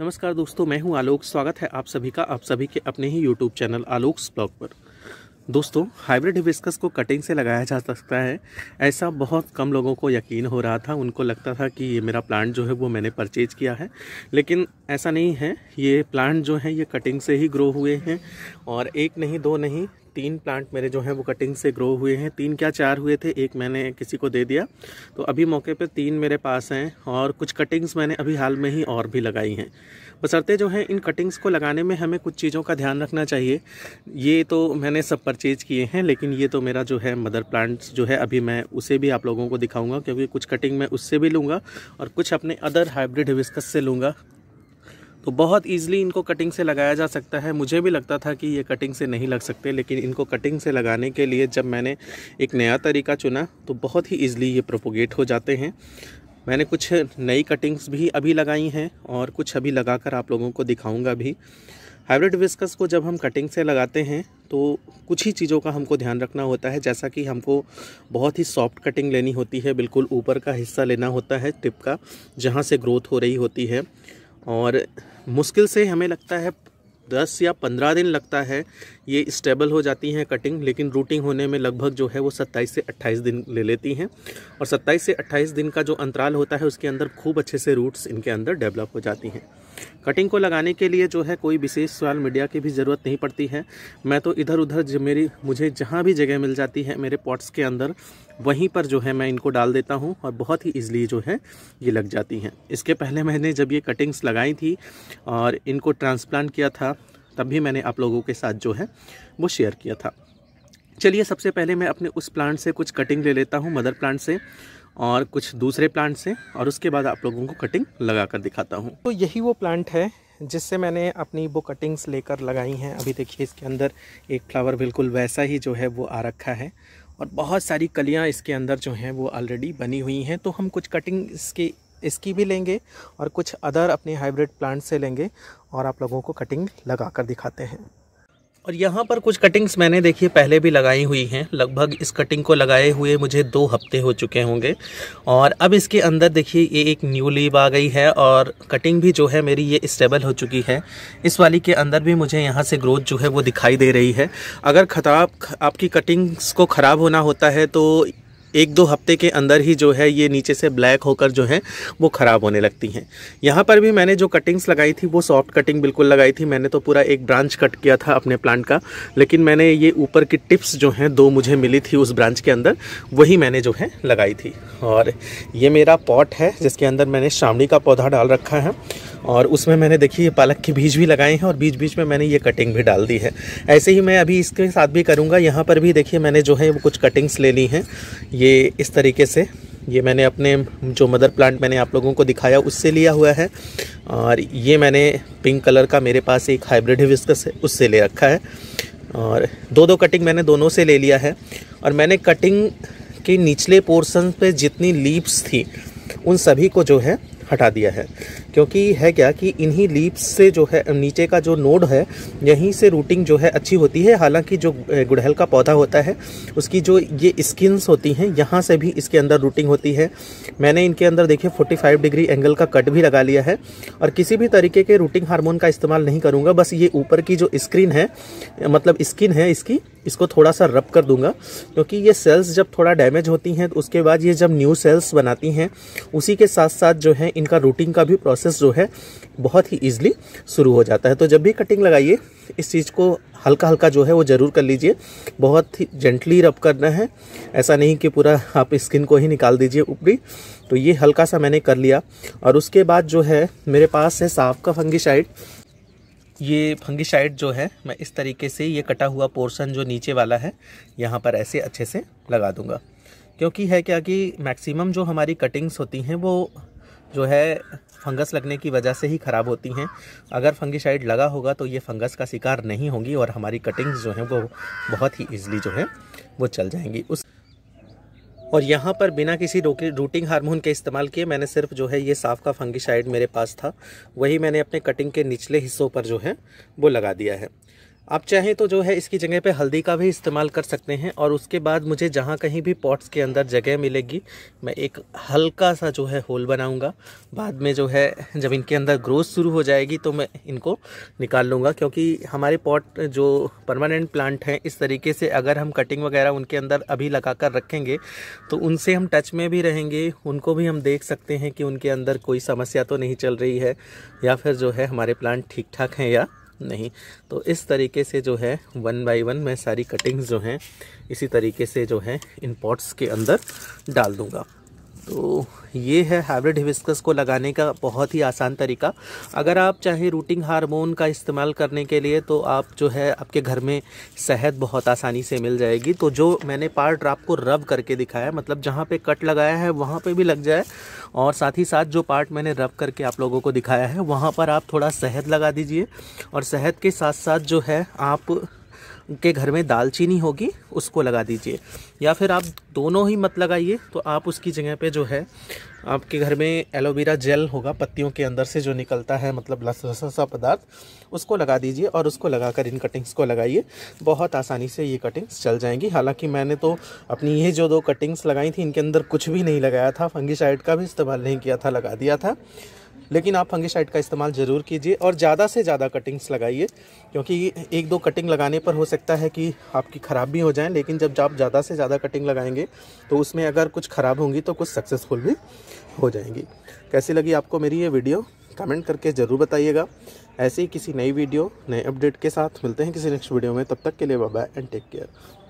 नमस्कार दोस्तों मैं हूं आलोक स्वागत है आप सभी का आप सभी के अपने ही यूट्यूब चैनल आलोक्स ब्लॉग पर दोस्तों हाइब्रिड हिबिस्कस को कटिंग से लगाया जा सकता है ऐसा बहुत कम लोगों को यकीन हो रहा था उनको लगता था कि ये मेरा प्लांट जो है वो मैंने परचेज किया है लेकिन ऐसा नहीं है ये प्लांट जो है ये कटिंग से ही ग्रो हुए हैं और एक नहीं दो नहीं तीन प्लांट मेरे जो हैं वो कटिंग से ग्रो हुए हैं तीन क्या चार हुए थे एक मैंने किसी को दे दिया तो अभी मौके पे तीन मेरे पास हैं और कुछ कटिंग्स मैंने अभी हाल में ही और भी लगाई हैं बसरते जो हैं इन कटिंग्स को लगाने में हमें कुछ चीज़ों का ध्यान रखना चाहिए ये तो मैंने सब परचेज किए हैं लेकिन ये तो मेरा जो है मदर प्लांट्स जो है अभी मैं उसे भी आप लोगों को दिखाऊँगा क्योंकि कुछ कटिंग मैं उससे भी लूँगा और कुछ अपने अदर हाइब्रिड विस्कस से लूँगा तो बहुत ईजिली इनको कटिंग से लगाया जा सकता है मुझे भी लगता था कि ये कटिंग से नहीं लग सकते लेकिन इनको कटिंग से लगाने के लिए जब मैंने एक नया तरीका चुना तो बहुत ही ईजिली ये प्रोपोगेट हो जाते हैं मैंने कुछ नई कटिंग्स भी अभी लगाई हैं और कुछ अभी लगाकर आप लोगों को दिखाऊंगा भी हाइब्रिड विस्कस को जब हम कटिंग से लगाते हैं तो कुछ ही चीज़ों का हमको ध्यान रखना होता है जैसा कि हमको बहुत ही सॉफ्ट कटिंग लेनी होती है बिल्कुल ऊपर का हिस्सा लेना होता है टिप का जहाँ से ग्रोथ हो रही होती है और मुश्किल से हमें लगता है दस या पंद्रह दिन लगता है ये स्टेबल हो जाती हैं कटिंग लेकिन रूटिंग होने में लगभग जो है वो सत्ताईस से अट्ठाईस दिन ले लेती हैं और सत्ताईस से अट्ठाईस दिन का जो अंतराल होता है उसके अंदर खूब अच्छे से रूट्स इनके अंदर डेवलप हो जाती हैं कटिंग को लगाने के लिए जो है कोई विशेष सोशल मीडिया की भी ज़रूरत नहीं पड़ती है मैं तो इधर उधर मेरी मुझे जहाँ भी जगह मिल जाती है मेरे पॉट्स के अंदर वहीं पर जो है मैं इनको डाल देता हूँ और बहुत ही ईजिली जो है ये लग जाती हैं इसके पहले मैंने जब ये कटिंग्स लगाई थी और इनको ट्रांसप्लांट किया था तब भी मैंने आप लोगों के साथ जो है वो शेयर किया था चलिए सबसे पहले मैं अपने उस प्लांट से कुछ कटिंग ले लेता हूँ मदर प्लांट से और कुछ दूसरे प्लांट से और उसके बाद आप लोगों को कटिंग लगा कर दिखाता हूँ तो यही वो प्लांट है जिससे मैंने अपनी वो कटिंग्स लेकर लगाई हैं अभी देखिए इसके अंदर एक फ्लावर बिल्कुल वैसा ही जो है वो आ रखा है और बहुत सारी कलियाँ इसके अंदर जो हैं वो ऑलरेडी बनी हुई हैं तो हम कुछ कटिंग इसके इसकी भी लेंगे और कुछ अदर अपने हाइब्रिड प्लांट से लेंगे और आप लोगों को कटिंग लगा कर दिखाते हैं और यहाँ पर कुछ कटिंग्स मैंने देखिए पहले भी लगाई हुई हैं लगभग इस कटिंग को लगाए हुए मुझे दो हफ्ते हो चुके होंगे और अब इसके अंदर देखिए ये एक न्यू लीव आ गई है और कटिंग भी जो है मेरी ये स्टेबल हो चुकी है इस वाली के अंदर भी मुझे यहाँ से ग्रोथ जो है वो दिखाई दे रही है अगर खराब आपकी कटिंग्स को ख़राब होना होता है तो एक दो हफ्ते के अंदर ही जो है ये नीचे से ब्लैक होकर जो है वो ख़राब होने लगती हैं यहाँ पर भी मैंने जो कटिंग्स लगाई थी वो सॉफ्ट कटिंग बिल्कुल लगाई थी मैंने तो पूरा एक ब्रांच कट किया था अपने प्लांट का लेकिन मैंने ये ऊपर की टिप्स जो हैं दो मुझे मिली थी उस ब्रांच के अंदर वही मैंने जो है लगाई थी और ये मेरा पॉट है जिसके अंदर मैंने शामड़ी का पौधा डाल रखा है और उसमें मैंने देखिए पालक के बीज भी लगाए हैं और बीच बीच में मैंने ये कटिंग भी डाल दी है ऐसे ही मैं अभी इसके साथ भी करूँगा यहाँ पर भी देखिए मैंने जो है वो कुछ कटिंग्स ले ली हैं ये इस तरीके से ये मैंने अपने जो मदर प्लांट मैंने आप लोगों को दिखाया उससे लिया हुआ है और ये मैंने पिंक कलर का मेरे पास एक हाइब्रिड विस्कस है उससे ले रखा है और दो दो कटिंग मैंने दोनों से ले लिया है और मैंने कटिंग के निचले पोर्सन पे जितनी लीप्स थी उन सभी को जो है हटा दिया है क्योंकि है क्या कि इन्हीं लीप्स से जो है नीचे का जो नोड है यहीं से रूटिंग जो है अच्छी होती है हालांकि जो गुड़हल का पौधा होता है उसकी जो ये स्किन्स होती हैं यहाँ से भी इसके अंदर रूटिंग होती है मैंने इनके अंदर देखिए 45 डिग्री एंगल का कट भी लगा लिया है और किसी भी तरीके के रूटिंग हारमोन का इस्तेमाल नहीं करूँगा बस ये ऊपर की जो स्क्रीन है मतलब स्किन है इसकी इसको थोड़ा सा रब कर दूंगा क्योंकि ये सेल्स जब थोड़ा डैमेज होती हैं तो उसके बाद ये जब न्यू सेल्स बनाती हैं उसी के साथ साथ जो है इनका रूटिंग का भी प्रोसेस जो है बहुत ही ईजिली शुरू हो जाता है तो जब भी कटिंग लगाइए इस चीज़ को हल्का हल्का जो है वो ज़रूर कर लीजिए बहुत ही जेंटली रब करना है ऐसा नहीं कि पूरा आप स्किन को ही निकाल दीजिए ऊपरी तो ये हल्का सा मैंने कर लिया और उसके बाद जो है मेरे पास है साफ का फंगिसाइड ये फंगिसाइड जो है मैं इस तरीके से ये कटा हुआ पोर्शन जो नीचे वाला है यहाँ पर ऐसे अच्छे से लगा दूँगा क्योंकि है क्या कि मैक्सिमम जो हमारी कटिंग्स होती हैं वो जो है फंगस लगने की वजह से ही ख़राब होती हैं अगर फंगिसाइड लगा होगा तो ये फंगस का शिकार नहीं होगी और हमारी कटिंग्स जो हैं वो बहुत ही ईजिली जो है वो चल जाएंगी उस और यहाँ पर बिना किसी रूटिंग हार्मोन के इस्तेमाल किए मैंने सिर्फ जो है ये साफ का फंगिसाइड मेरे पास था वही मैंने अपने कटिंग के निचले हिस्सों पर जो है वो लगा दिया है आप चाहें तो जो है इसकी जगह पे हल्दी का भी इस्तेमाल कर सकते हैं और उसके बाद मुझे जहाँ कहीं भी पॉट्स के अंदर जगह मिलेगी मैं एक हल्का सा जो है होल बनाऊँगा बाद में जो है जब इनके अंदर ग्रोथ शुरू हो जाएगी तो मैं इनको निकाल लूँगा क्योंकि हमारे पॉट जो परमानेंट प्लांट हैं इस तरीके से अगर हम कटिंग वगैरह उनके अंदर अभी लगा कर रखेंगे तो उनसे हम टच में भी रहेंगे उनको भी हम देख सकते हैं कि उनके अंदर कोई समस्या तो नहीं चल रही है या फिर जो है हमारे प्लांट ठीक ठाक हैं या नहीं तो इस तरीके से जो है वन बाय वन मैं सारी कटिंग्स जो हैं इसी तरीके से जो है इन पॉट्स के अंदर डाल दूँगा तो ये है हाइब्रिड हिबिस्कस को लगाने का बहुत ही आसान तरीका अगर आप चाहें रूटिंग हार्मोन का इस्तेमाल करने के लिए तो आप जो है आपके घर में शहद बहुत आसानी से मिल जाएगी तो जो मैंने पार्ट आपको रब करके दिखाया मतलब जहाँ पे कट लगाया है वहाँ पे भी लग जाए और साथ ही साथ जो पार्ट मैंने रब करके आप लोगों को दिखाया है वहाँ पर आप थोड़ा शहद लगा दीजिए और शहद के साथ साथ जो है आप के घर में दालचीनी होगी उसको लगा दीजिए या फिर आप दोनों ही मत लगाइए तो आप उसकी जगह पे जो है आपके घर में एलोवेरा जेल होगा पत्तियों के अंदर से जो निकलता है मतलब लसलसा सा पदार्थ उसको लगा दीजिए और उसको लगाकर इन कटिंग्स को लगाइए बहुत आसानी से ये कटिंग्स चल जाएंगी हालांकि मैंने तो अपनी ये जो दो कटिंग्स लगाई थी इनके अंदर कुछ भी नहीं लगाया था फंगिसाइड का भी इस्तेमाल नहीं किया था लगा दिया था लेकिन आप फंगिसाइड का इस्तेमाल ज़रूर कीजिए और ज़्यादा से ज़्यादा कटिंग्स लगाइए क्योंकि एक दो कटिंग लगाने पर हो सकता है कि आपकी ख़राब भी हो जाए लेकिन जब आप ज़्यादा से ज़्यादा कटिंग लगाएंगे तो उसमें अगर कुछ ख़राब होंगी तो कुछ सक्सेसफुल भी हो जाएंगी कैसी लगी आपको मेरी ये वीडियो कमेंट करके ज़रूर बताइएगा ऐसे ही किसी नई वीडियो नए अपडेट के साथ मिलते हैं किसी नेक्स्ट वीडियो में तब तक के लिए बाय एंड टेक केयर